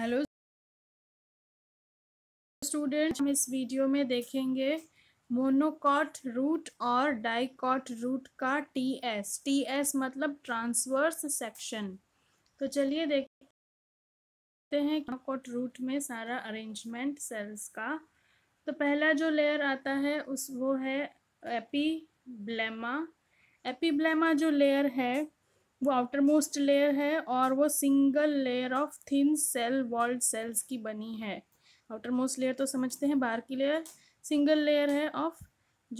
hello student हम इस video में देखेंगे मोनोकॉट रूट और डाइकॉट रूट का टी एस टी एस मतलब ट्रांसवर्स सेक्शन तो चलिए देखते हैं मोनोकॉट रूट में सारा अरेंजमेंट सेल्स का तो पहला जो लेयर आता है उस वो है एपी ब्लेमा एपी ब्लेमा जो लेयर है वो आउटर मोस्ट लेयर है और वो single layer of thin cell walled cells की बनी है आउटर मोस्ट लेयर तो समझते हैं बाहर की लेयर सिंगल लेयर है ऑफ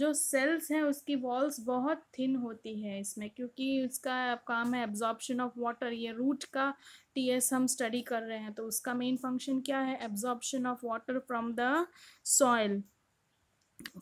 जो सेल्स हैं उसकी वॉल्स बहुत थिन होती है इसमें क्योंकि इसका काम है एब्जॉर्प्शन ऑफ वाटर ये रूट का टीएस हम स्टडी कर रहे हैं तो उसका मेन फंक्शन क्या है absorption of water from the soil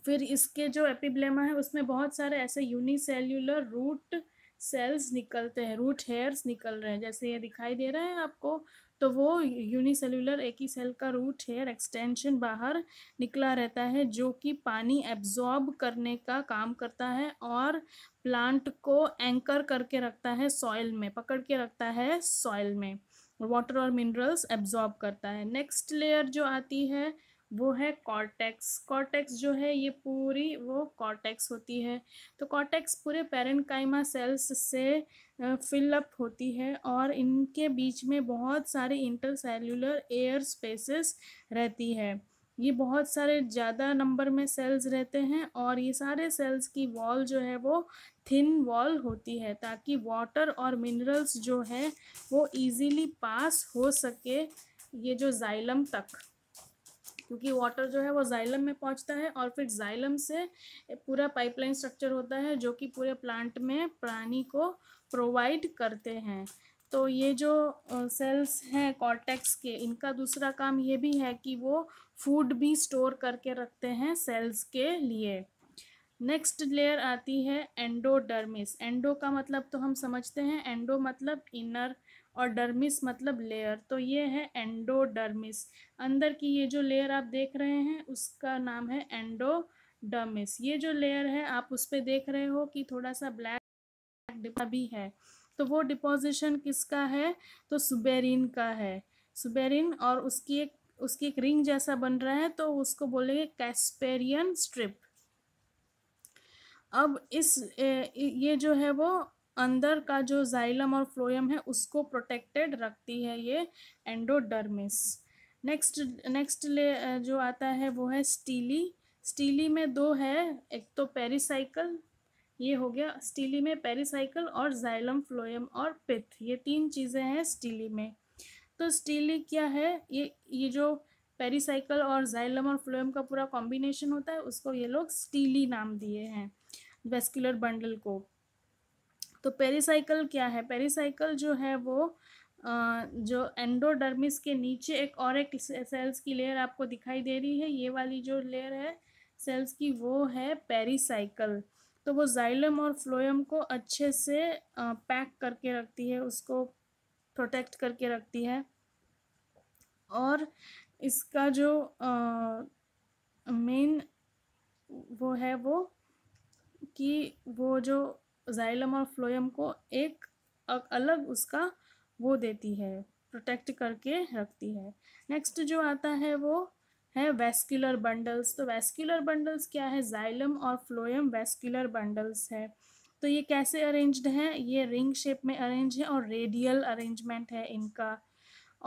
फिर इसके जो एपिब्लेमा है उसमें बहुत सारे ऐसे यूनिसेल्यूलर रूट सेल्स निकलते हैं रूट हेयर्स निकल रहे हैं जैसे ये दिखाई दे रहा है आपको तो वो यूनिसेलुलर एक ही सेल का रूट हेयर एक्सटेंशन बाहर निकला रहता है जो कि पानी एब्जॉर्ब करने का काम करता है और प्लांट को एंकर करके रखता है सॉइल में पकड़ के रखता है सॉइल में वाटर और मिनरल्स एब्जॉर्ब करता है नेक्स्ट लेयर जो आती है वो है कॉर्टेक्स कॉर्टेक्स जो है ये पूरी वो कॉर्टेक्स होती है तो कॉर्टेक्स पूरे पेरेंकाइमा सेल्स से फिलअप होती है और इनके बीच में बहुत सारे इंटरसेल्युलर एयर स्पेसेस रहती है ये बहुत सारे ज़्यादा नंबर में सेल्स रहते हैं और ये सारे सेल्स की वॉल जो है वो थिन वॉल होती है ताकि वाटर और मिनरल्स जो है वो इजीली पास हो सके ये जो जाइलम तक क्योंकि वाटर जो है वो जाइलम में पहुंचता है और फिर जाइलम से पूरा पाइपलाइन स्ट्रक्चर होता है जो कि पूरे प्लांट में प्राणी को प्रोवाइड करते हैं तो ये जो सेल्स हैं कॉर्टेक्स के इनका दूसरा काम ये भी है कि वो फूड भी स्टोर करके रखते हैं सेल्स के लिए नेक्स्ट लेयर आती है एंडोडर्मिस एंडो का मतलब तो हम समझते हैं एंडो मतलब इनर और डर्मिस मतलब लेयर तो ये है एंडोडर्मिस अंदर की ये जो लेयर आप देख रहे हैं उसका नाम है एंडोडर्मिस ये जो लेयर है आप उस पर देख रहे हो कि थोड़ा सा ब्लैक भी है तो वो डिपोजिशन किसका है तो सुबेरिन का है सुबेरिन और उसकी एक उसकी एक रिंग जैसा बन रहा है तो उसको बोलेंगे कैस्पेरियन स्ट्रिप अब इस ये जो है वो अंदर का जो जाइलम और फ्लोएम है उसको प्रोटेक्टेड रखती है ये एंडोडर्मिस नेक्स्ट नेक्स्ट ले जो आता है वो है स्टीली स्टीली में दो है एक तो पेरिसाइकल ये हो गया स्टीली में पेरिसाइकल और जाइलम फ्लोएम और पिथ ये तीन चीज़ें हैं स्टीली में तो स्टीली क्या है ये ये जो पेरिसाइकल और जाइलम और फ्लोएम का पूरा कॉम्बिनेशन होता है उसको ये लोग स्टीली नाम दिए हैं वेस्कुलर बंडल को तो पेरीसाइकिल क्या है पेरीसाइकिल जो है वो जो एंडोडर्मिस के नीचे एक और एक सेल्स की लेयर आपको दिखाई दे रही है ये वाली जो लेयर है सेल्स की वो है पेरीसाइकिल तो वो जाइलम और फ्लोयम को अच्छे से पैक करके रखती है उसको प्रोटेक्ट करके रखती है और इसका जो मेन वो है वो कि वो जो जाइलम और फ्लोएम को एक अलग उसका वो देती है प्रोटेक्ट करके रखती है नेक्स्ट जो आता है वो है वेस्कुलर बंडल्स तो वेस्कुलर बंडल्स क्या है जाइलम और फ्लोएम वेस्कुलर बंडल्स है तो ये कैसे अरेंज्ड है ये रिंग शेप में अरेंज है और रेडियल अरेंजमेंट है इनका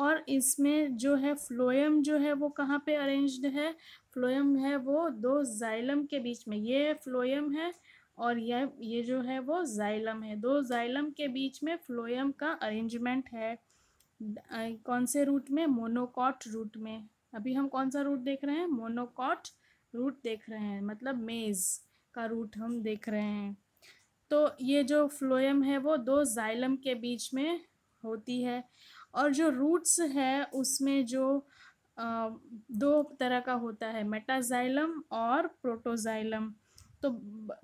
और इसमें जो है फ्लोएम जो है वो कहाँ पे अरेंज्ड है फ्लोएम है वो दो जाइलम के बीच में ये फ्लोएम है और यह ये जो है वो जाइलम है दो जाइलम के बीच में फ्लोयम का अरेंजमेंट है कौन से रूट में मोनोकॉट रूट में अभी हम कौन सा रूट देख रहे हैं मोनोकॉट रूट देख रहे हैं मतलब मेज़ का रूट हम देख रहे हैं तो ये जो फ्लोयम है वो दो जाइलम के बीच में होती है और जो रूट्स है उसमें जो आ, दो तरह का होता है मेटाजाइलम और प्रोटोजाइलम तो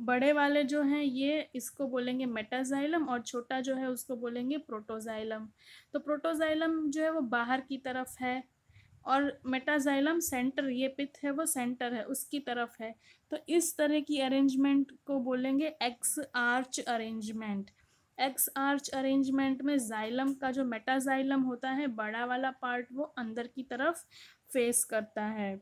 बड़े वाले जो हैं ये इसको बोलेंगे मेटाजाइलम और छोटा जो है उसको बोलेंगे प्रोटोजाइलम तो प्रोटोजाइलम जो है वो बाहर की तरफ है और मेटाजाइलम सेंटर ये पिथ है वो सेंटर है उसकी तरफ है तो इस तरह की अरेंजमेंट को बोलेंगे exarch arrangement exarch arrangement में जाइलम का जो मेटाजाइलम होता है बड़ा वाला पार्ट वो अंदर की तरफ फेस करता है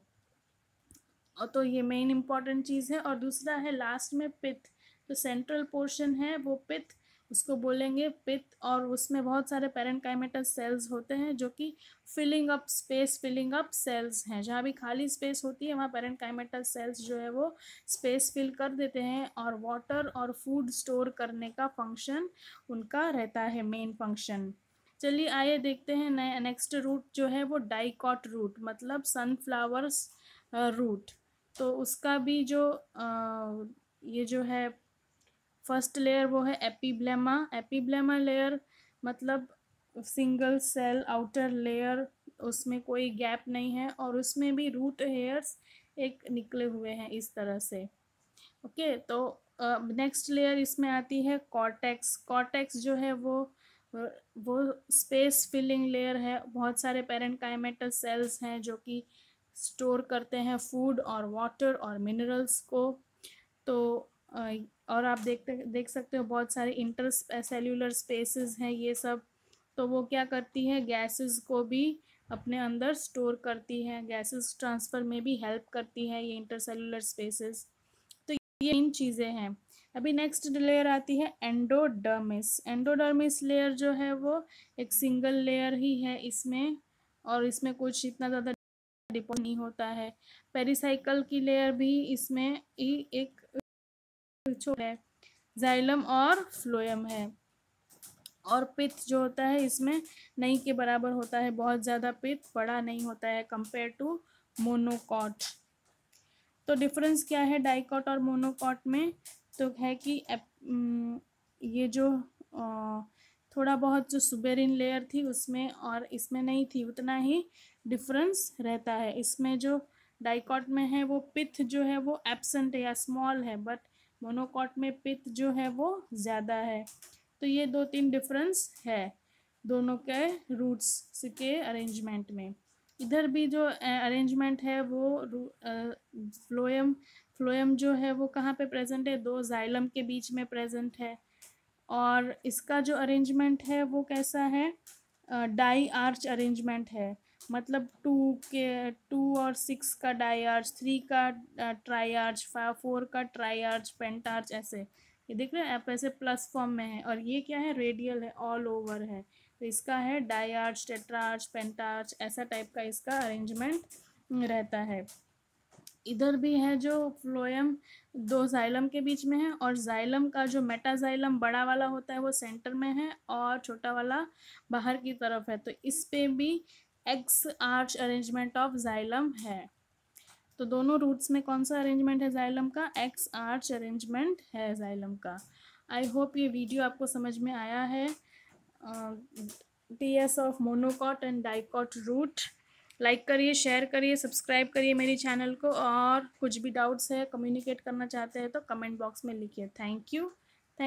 तो ये मेन इम्पॉर्टेंट चीज़ है और दूसरा है लास्ट में पिथ तो सेंट्रल पोर्शन है वो पिथ उसको बोलेंगे पिथ और उसमें बहुत सारे पेरेंटकाइमेटस सेल्स होते हैं जो कि filling up space filling up cells हैं जहाँ भी खाली स्पेस होती है वहाँ पेरेंटकाइमेटस सेल्स जो है वो स्पेस फिल कर देते हैं और वाटर और फूड स्टोर करने का फंक्शन उनका रहता है मेन फंक्शन चलिए आइए देखते हैं नए नेक्स्ट रूट जो है वो डाइकॉट रूट मतलब सनफ्लावर्स रूट तो उसका भी जो आ, ये जो है फर्स्ट लेयर वो है एपीब्लेमा एपीब्लेमा लेयर मतलब सिंगल सेल आउटर लेयर उसमें कोई गैप नहीं है और उसमें भी रूट हेयर्स एक निकले हुए हैं इस तरह से ओके okay, तो नेक्स्ट uh, लेयर इसमें आती है कॉटेक्स कॉटेक्स जो है वो वो स्पेस फिलिंग लेयर है बहुत सारे पेरेंट काइमेटल सेल्स हैं जो कि uh, स्टोर करते हैं फूड और वाटर और मिनरल्स को तो और आप देखते देख सकते हो बहुत सारे इंटर सेल्यूलर स्पेसेस हैं ये सब तो वो क्या करती है गैसेस को भी अपने अंदर स्टोर करती है गैसेस ट्रांसफ़र में भी हेल्प करती है ये इंटर सेल्यूलर स्पेसेस तो ये इन चीज़ें हैं अभी नेक्स्ट लेयर आती है एंडोडर्मिस एंडोडर्मिस लेयर जो है वो एक सिंगल लेयर ही है इसमें और इसमें कुछ इतना ज़्यादा डिपोजिट नहीं होता है पेरिसाइकल की लेयर भी इसमें ही एक है जाइलम और फ्लोएम है और पित्त जो होता है इसमें नहीं के बराबर होता है बहुत ज़्यादा पित्त बड़ा नहीं होता है कंपेयर टू मोनोकॉट तो डिफरेंस क्या है डाइकॉट और मोनोकॉट में तो है कि ये जो थोड़ा बहुत जो सुबेरिन लेयर थी उसमें और इसमें नहीं थी उतना ही डिफरेंस रहता है इसमें जो डाइकॉट में है वो पिथ जो है वो एबसेंट या स्मॉल है बट मोनोकॉट में पिथ जो है वो ज़्यादा है तो ये दो तीन डिफरेंस है दोनों के रूट्स के अरेंजमेंट में इधर भी जो अरेंजमेंट है वो फ्लोएम फ्लोएम जो है वो कहाँ पे प्रेजेंट है दो जाइलम के बीच में प्रेजेंट है और इसका जो अरेंजमेंट है वो कैसा है डाई आर्च अरेंजमेंट है मतलब टू के टू और सिक्स का डाई आर्च थ्री का ट्राई आर्च फाइव फोर का ट्राई आर्च पेंटार्च ऐसे ये देख रहे हैं आप ऐसे प्लस फॉर्म में है और ये क्या है रेडियल है ऑल ओवर है तो इसका है diarch tetrarch pentarch ऐसा टाइप का इसका अरेंजमेंट रहता है इधर भी है जो फ्लोएम दो जाइलम के बीच में है और जाइलम का जो मेटाजाइलम बड़ा वाला होता है वो सेंटर में है और छोटा वाला बाहर की तरफ है तो इस पे भी exarch arrangement of xylem है तो दोनों रूट्स में कौन सा अरेंजमेंट है जाइलम का एक्स आर्च अरेंजमेंट है जाइलम का आई होप ये वीडियो आपको समझ में आया है T S of monocot and dicot root like करिए शेयर करिए सब्सक्राइब करिए मेरे चैनल को और कुछ भी डाउट्स है कम्युनिकेट करना चाहते हैं तो कमेंट बॉक्स में लिखिए थैंक यू